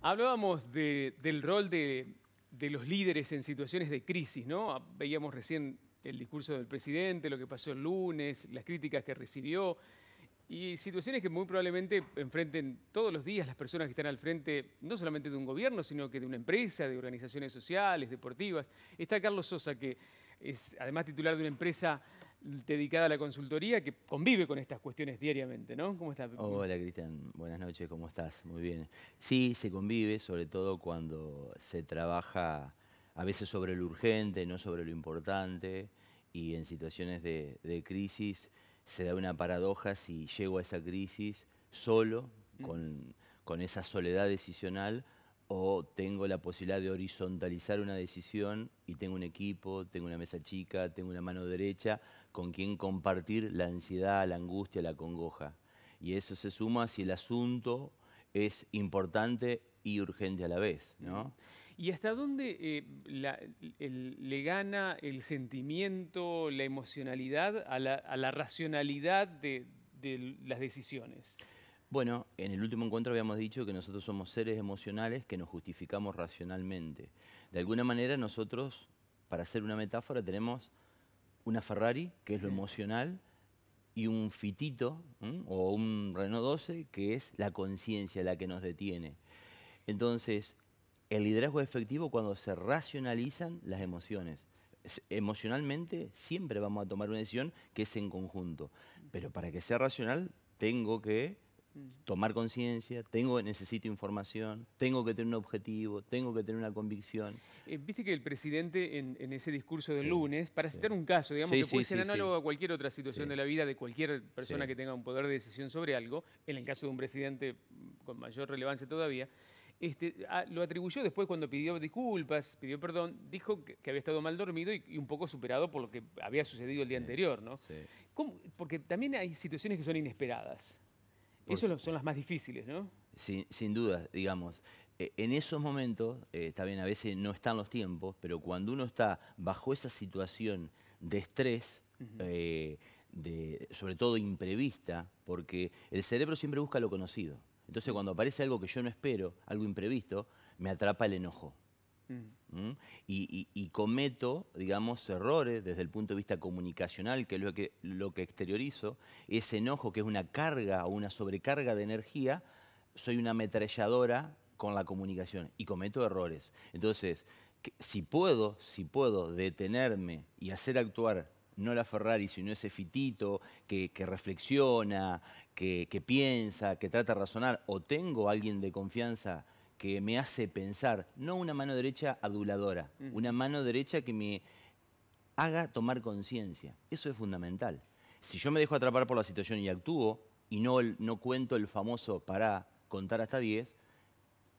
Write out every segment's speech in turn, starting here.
Hablábamos del rol de, los líderes en situaciones de crisis, ¿no? Ah, veíamos recién el discurso del presidente, lo que pasó el lunes, las críticas que recibió y situaciones que muy probablemente enfrenten todos los días las personas que están al frente, no solamente de un gobierno, sino que de una empresa, de organizaciones sociales, deportivas. Está Carlos Sosa, que es además titular de una empresa dedicada a la consultoría que convive con estas cuestiones diariamente, ¿no? ¿Cómo estás? Hola, Cristian. Buenas noches, ¿cómo estás? Muy bien. Sí, se convive, sobre todo cuando se trabaja a veces sobre lo urgente, no sobre lo importante, y en situaciones de, crisis se da una paradoja si llego a esa crisis solo, mm. con, con esa soledad decisional, o tengo la posibilidad de horizontalizar una decisión y tengo un equipo, tengo una mesa chica, tengo una mano derecha con quien compartir la ansiedad, la angustia, la congoja. Y eso se suma si el asunto es importante y urgente a la vez. ¿Y hasta dónde eh, le gana el sentimiento, la emocionalidad a la, racionalidad de las decisiones? Bueno, en el último encuentro habíamos dicho que nosotros somos seres emocionales que nos justificamos racionalmente. De alguna manera nosotros, para hacer una metáfora, tenemos una Ferrari, que es lo emocional, y un fitito o un Renault 12, que es la conciencia la que nos detiene. Entonces, el liderazgo es efectivo cuando se racionalizan las emociones emocionalmente siempre vamos a tomar una decisión que es en conjunto. Pero para que sea racional, tengo que Mm. tomar conciencia, tengo, necesito información, tengo que tener un objetivo, tengo que tener una convicción. Eh, viste que el presidente en, ese discurso del lunes, para citar un caso, digamos que puede ser análogo a cualquier otra situación de la vida de cualquier persona que tenga un poder de decisión sobre algo, en el caso de un presidente con mayor relevancia todavía, este, lo atribuyó después cuando pidió disculpas, pidió perdón, dijo que, había estado mal dormido y, y, un poco superado por lo que había sucedido el día anterior, ¿no? Porque también hay situaciones que son inesperadas. Esas son las más difíciles, ¿no? Sin, sin duda, digamos. E, en esos momentos, eh, está bien, a veces no están los tiempos, pero cuando uno está bajo esa situación de estrés, eh, sobre todo imprevista, porque el cerebro siempre busca lo conocido. Entonces, cuando aparece algo que yo no espero, algo imprevisto, me atrapa el enojo. ¿Mm? Y, cometo, digamos, errores desde el punto de vista comunicacional, que es lo que, exteriorizo, ese enojo que es una carga o una sobrecarga de energía, soy una ametralladora con la comunicación y cometo errores. Entonces, si puedo, si puedo detenerme y hacer actuar no la Ferrari, sino ese fitito que, reflexiona, que, que, piensa, que trata de razonar, o tengo a alguien de confianza que me hace pensar, no una mano derecha aduladora, una mano derecha que me haga tomar conciencia. Eso es fundamental. Si yo me dejo atrapar por la situación y actúo y no, no cuento el famoso para contar hasta 10,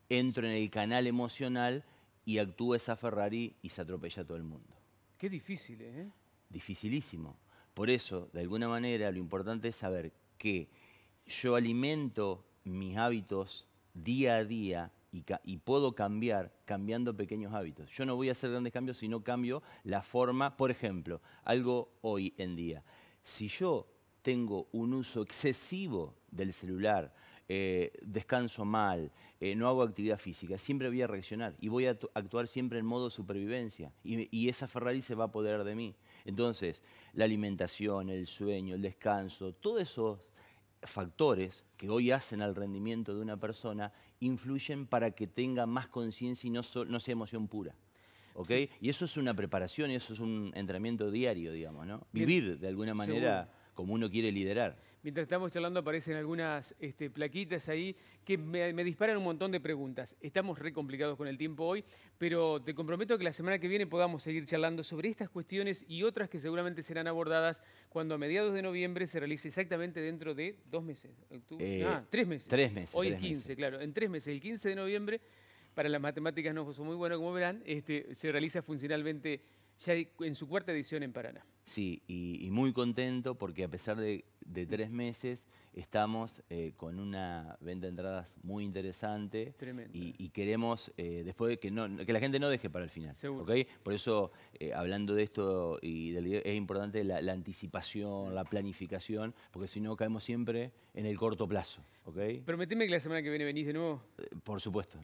entro en el canal emocional y actúa esa Ferrari y se atropella a todo el mundo. Qué difícil, ¿eh? Dificilísimo. Por eso, de alguna manera, lo importante es saber que yo alimento mis hábitos día a día y, puedo cambiar cambiando pequeños hábitos. Yo no voy a hacer grandes cambios si no cambio la forma, por ejemplo, algo hoy en día. Si yo tengo un uso excesivo del celular, eh, descanso mal, eh, no hago actividad física, siempre voy a reaccionar y voy a actuar siempre en modo supervivencia. Y, y, esa Ferrari se va a apoderar de mí. Entonces, la alimentación, el sueño, el descanso, todo eso factores que hoy hacen al rendimiento de una persona influyen para que tenga más conciencia y no, sea emoción pura. ¿ok? Y eso es una preparación, eso es un entrenamiento diario, digamos, ¿no? Vivir de alguna manera como uno quiere liderar. Mientras estamos charlando aparecen algunas este, plaquitas ahí que me, disparan un montón de preguntas. Estamos re complicados con el tiempo hoy, pero te comprometo que la semana que viene podamos seguir charlando sobre estas cuestiones y otras que seguramente serán abordadas cuando a mediados de noviembre se realice exactamente dentro de dos meses. Eh, ah, tres meses. Tres meses. Hoy el 15, claro. En tres meses, el 15 de noviembre, para las matemáticas no fue muy bueno, como verán, este, se realiza funcionalmente ya en su cuarta edición en Paraná. Sí, y, muy contento porque a pesar de, tres meses estamos eh, con una venta de entradas muy interesante. Tremendo. Y, queremos, eh, después, que, la gente no deje para el final. Seguro. Por eso, eh, hablando de esto, y del es importante la, anticipación, la planificación, porque si no caemos siempre en el corto plazo. ¿okay? Prometeme que la semana que viene venís de nuevo. por supuesto.